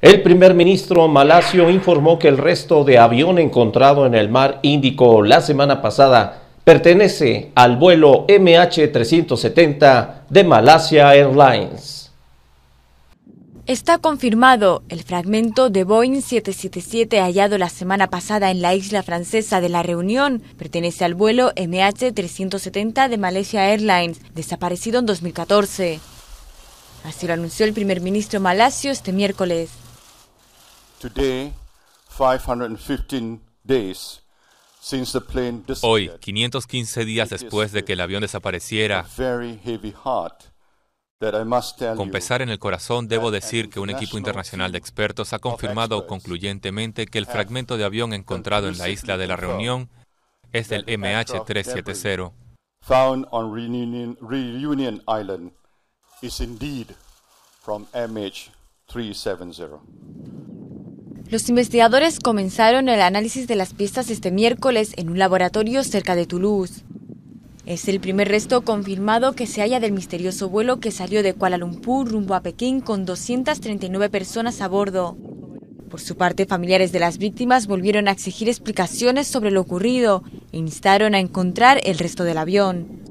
El primer ministro malasio informó que el resto de avión encontrado en el mar Índico la semana pasada pertenece al vuelo MH370 de Malasia Airlines. Está confirmado el fragmento de Boeing 777 hallado la semana pasada en la isla francesa de La Reunión. Pertenece al vuelo MH370 de Malaysia Airlines, desaparecido en 2014. Así lo anunció el primer ministro malasio este miércoles. Hoy, 515 días después de que el avión desapareciera, con pesar en el corazón debo decir que un equipo internacional de expertos ha confirmado concluyentemente que el fragmento de avión encontrado en la isla de la Reunión es del MH370 indeed from MH370. Los investigadores comenzaron el análisis de las pistas este miércoles en un laboratorio cerca de Toulouse. Es el primer resto confirmado que se halla del misterioso vuelo que salió de Kuala Lumpur rumbo a Pekín con 239 personas a bordo. Por su parte, familiares de las víctimas volvieron a exigir explicaciones sobre lo ocurrido e instaron a encontrar el resto del avión.